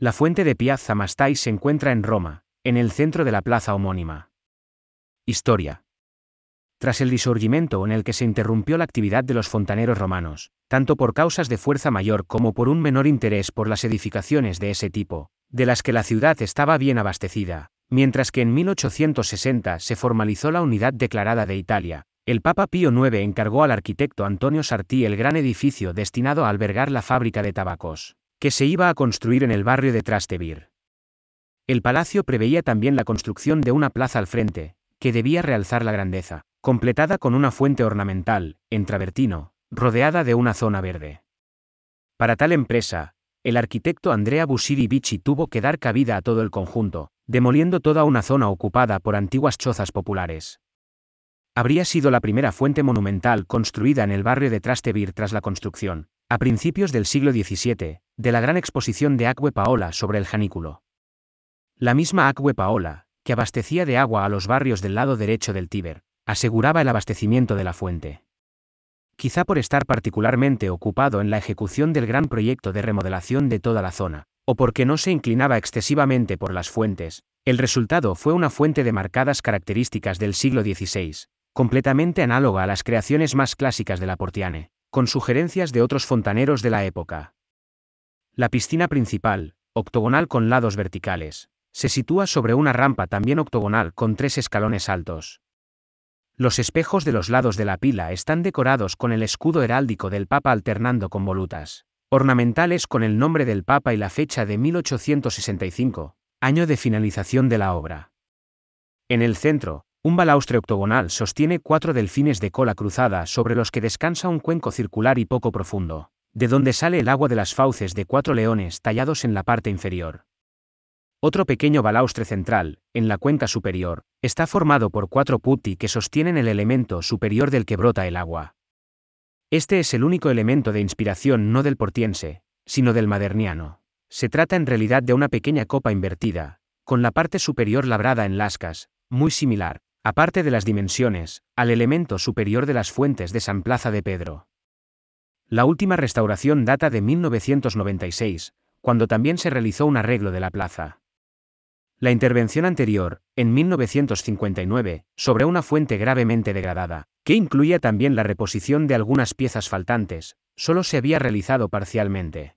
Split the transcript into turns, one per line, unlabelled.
La fuente de Piazza Mastai se encuentra en Roma, en el centro de la plaza homónima. Historia. Tras el disurgimiento en el que se interrumpió la actividad de los fontaneros romanos, tanto por causas de fuerza mayor como por un menor interés por las edificaciones de ese tipo, de las que la ciudad estaba bien abastecida, mientras que en 1860 se formalizó la unidad declarada de Italia, el Papa Pío IX encargó al arquitecto Antonio Sartí el gran edificio destinado a albergar la fábrica de tabacos que se iba a construir en el barrio de Trastevir. El palacio preveía también la construcción de una plaza al frente, que debía realzar la grandeza, completada con una fuente ornamental, en travertino, rodeada de una zona verde. Para tal empresa, el arquitecto Andrea Busiri Vici tuvo que dar cabida a todo el conjunto, demoliendo toda una zona ocupada por antiguas chozas populares. Habría sido la primera fuente monumental construida en el barrio de Trastevir tras la construcción, a principios del siglo XVII, de la gran exposición de Acque Paola sobre el Janículo. La misma Acque Paola, que abastecía de agua a los barrios del lado derecho del Tíber, aseguraba el abastecimiento de la fuente. Quizá por estar particularmente ocupado en la ejecución del gran proyecto de remodelación de toda la zona, o porque no se inclinaba excesivamente por las fuentes, el resultado fue una fuente de marcadas características del siglo XVI, completamente análoga a las creaciones más clásicas de la Portiane con sugerencias de otros fontaneros de la época. La piscina principal, octogonal con lados verticales, se sitúa sobre una rampa también octogonal con tres escalones altos. Los espejos de los lados de la pila están decorados con el escudo heráldico del Papa alternando con volutas, ornamentales con el nombre del Papa y la fecha de 1865, año de finalización de la obra. En el centro, un balaustre octogonal sostiene cuatro delfines de cola cruzada sobre los que descansa un cuenco circular y poco profundo, de donde sale el agua de las fauces de cuatro leones tallados en la parte inferior. Otro pequeño balaustre central, en la cuenca superior, está formado por cuatro putti que sostienen el elemento superior del que brota el agua. Este es el único elemento de inspiración no del portiense, sino del maderniano. Se trata en realidad de una pequeña copa invertida, con la parte superior labrada en lascas, muy similar, aparte de las dimensiones, al elemento superior de las fuentes de San Plaza de Pedro. La última restauración data de 1996, cuando también se realizó un arreglo de la plaza. La intervención anterior, en 1959, sobre una fuente gravemente degradada, que incluía también la reposición de algunas piezas faltantes, solo se había realizado parcialmente.